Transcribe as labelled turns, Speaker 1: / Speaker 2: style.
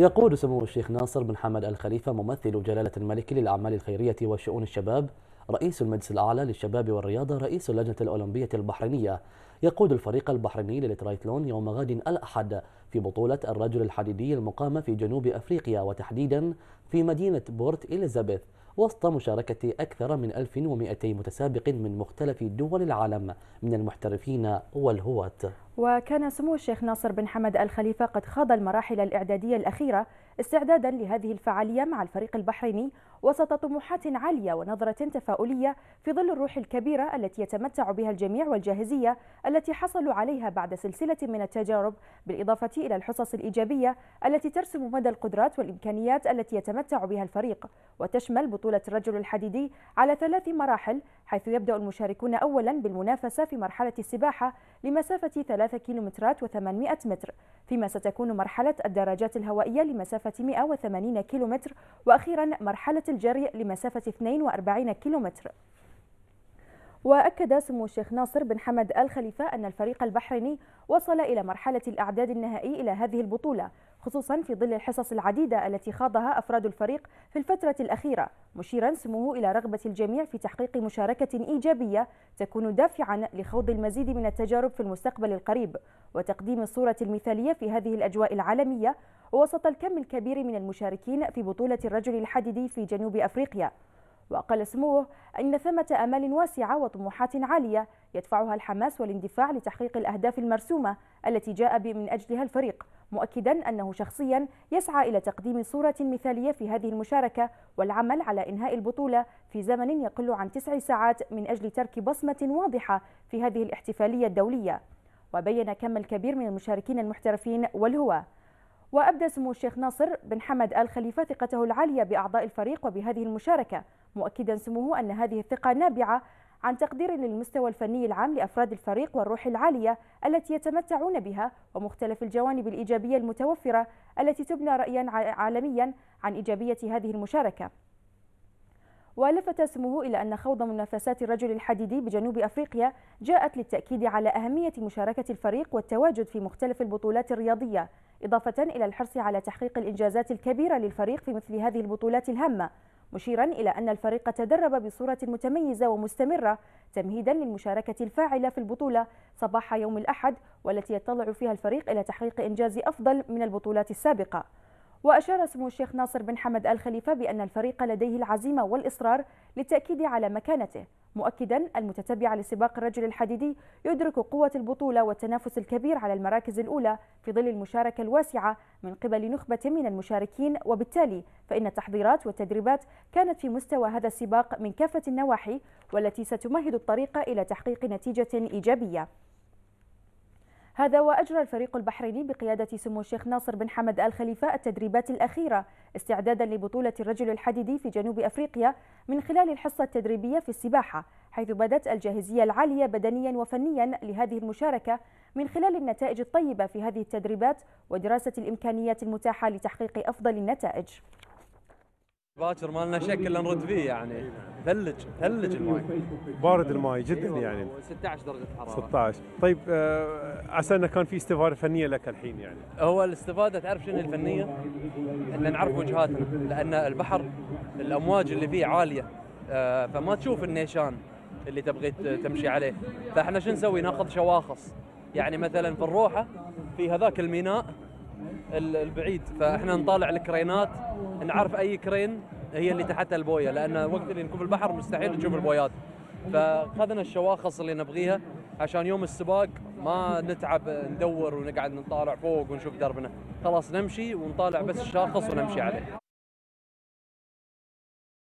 Speaker 1: يقود سمو الشيخ ناصر بن حمد الخليفة ممثل جلالة الملك للأعمال الخيرية وشؤون الشباب رئيس المجلس الأعلى للشباب والرياضة رئيس اللجنة الأولمبية البحرينية يقود الفريق البحريني للترايثلون يوم غد الأحد في بطولة الرجل الحديدي المقامة في جنوب أفريقيا وتحديدا في مدينة بورت إليزابيث وسط مشاركة أكثر من 1200 متسابق من مختلف دول العالم من المحترفين والهواة
Speaker 2: وكان سمو الشيخ ناصر بن حمد الخليفة قد خاض المراحل الإعدادية الأخيرة استعدادا لهذه الفعالية مع الفريق البحريني وسط طموحات عالية ونظرة تفاؤلية في ظل الروح الكبيرة التي يتمتع بها الجميع والجاهزية التي حصلوا عليها بعد سلسلة من التجارب بالإضافة إلى الحصص الإيجابية التي ترسم مدى القدرات والإمكانيات التي يتمتع بها الفريق وتشمل بطولة الرجل الحديدي على ثلاث مراحل حيث يبدأ المشاركون أولا بالمنافسة في مرحلة السباحة لمسافة 3 كيلومترات و800 متر فيما ستكون مرحلة الدراجات الهوائية لمسافة 180 كيلومتر وأخيرا مرحلة الجري لمسافة 42 كيلومتر وأكد سمو الشيخ ناصر بن حمد آل خليفة أن الفريق البحريني وصل إلى مرحلة الأعداد النهائي إلى هذه البطولة خصوصا في ظل الحصص العديدة التي خاضها أفراد الفريق في الفترة الأخيرة مشيرا سموه إلى رغبة الجميع في تحقيق مشاركة إيجابية تكون دافعا لخوض المزيد من التجارب في المستقبل القريب وتقديم الصورة المثالية في هذه الأجواء العالمية وسط الكم الكبير من المشاركين في بطولة الرجل الحديدي في جنوب أفريقيا وقال سموه أن ثمة أمال واسعة وطموحات عالية يدفعها الحماس والاندفاع لتحقيق الأهداف المرسومة التي جاء من أجلها الفريق مؤكدا أنه شخصيا يسعى إلى تقديم صورة مثالية في هذه المشاركة والعمل على إنهاء البطولة في زمن يقل عن تسع ساعات من أجل ترك بصمة واضحة في هذه الاحتفالية الدولية وبين كم الكبير من المشاركين المحترفين والهواة وأبدى سمو الشيخ ناصر بن حمد آل خليفة ثقته العالية بأعضاء الفريق وبهذه المشاركة مؤكدا سموه أن هذه الثقة نابعة عن تقدير للمستوى الفني العام لأفراد الفريق والروح العالية التي يتمتعون بها ومختلف الجوانب الإيجابية المتوفرة التي تبنى رأيا عالميا عن إيجابية هذه المشاركة ولفت اسمه إلى أن خوض منافسات الرجل الحديدي بجنوب أفريقيا جاءت للتأكيد على أهمية مشاركة الفريق والتواجد في مختلف البطولات الرياضية إضافة إلى الحرص على تحقيق الإنجازات الكبيرة للفريق في مثل هذه البطولات الهامة مشيرا إلى أن الفريق تدرب بصورة متميزة ومستمرة تمهيدا للمشاركة الفاعلة في البطولة صباح يوم الأحد والتي يطلع فيها الفريق إلى تحقيق إنجاز أفضل من البطولات السابقة وأشار سمو الشيخ ناصر بن حمد الخليفة بأن الفريق لديه العزيمة والإصرار للتأكيد على مكانته مؤكدا المتتبع لسباق الرجل الحديدي يدرك قوة البطولة والتنافس الكبير على المراكز الأولى في ظل المشاركة الواسعة من قبل نخبة من المشاركين وبالتالي فإن التحضيرات والتدريبات كانت في مستوى هذا السباق من كافة النواحي والتي ستمهد الطريق إلى تحقيق نتيجة إيجابية هذا وأجرى الفريق البحريني بقيادة سمو الشيخ ناصر بن حمد آل خليفة التدريبات الأخيرة استعدادا لبطولة الرجل الحديدي في جنوب أفريقيا من خلال الحصة التدريبية في السباحة حيث بدت الجاهزية العالية بدنيا وفنيا لهذه المشاركة من خلال النتائج الطيبة في هذه التدريبات ودراسة الإمكانيات المتاحة لتحقيق أفضل النتائج
Speaker 3: باكر ما لنا شك الا نرد فيه يعني ثلج ثلج الماي بارد الماي جدا أيوة. يعني 16 درجه حراره 16 طيب آه، عسى انه كان في استفاده فنيه لك الحين يعني هو الاستفاده تعرف شنو الفنيه؟ ان نعرف وجهاتنا لان البحر الامواج اللي فيه عاليه آه، فما تشوف النيشان اللي تبغي تمشي عليه فاحنا شو نسوي ناخذ شواخص يعني مثلا في الروحه في هذاك الميناء البعيد فاحنا نطالع الكرينات نعرف اي كرين هي اللي تحتها البويه لان وقت اللي نكون في البحر مستحيل نشوف البويات فاخذنا الشواخص اللي نبغيها عشان يوم السباق ما نتعب ندور ونقعد نطالع فوق
Speaker 2: ونشوف دربنا خلاص نمشي ونطالع بس الشاخص ونمشي عليه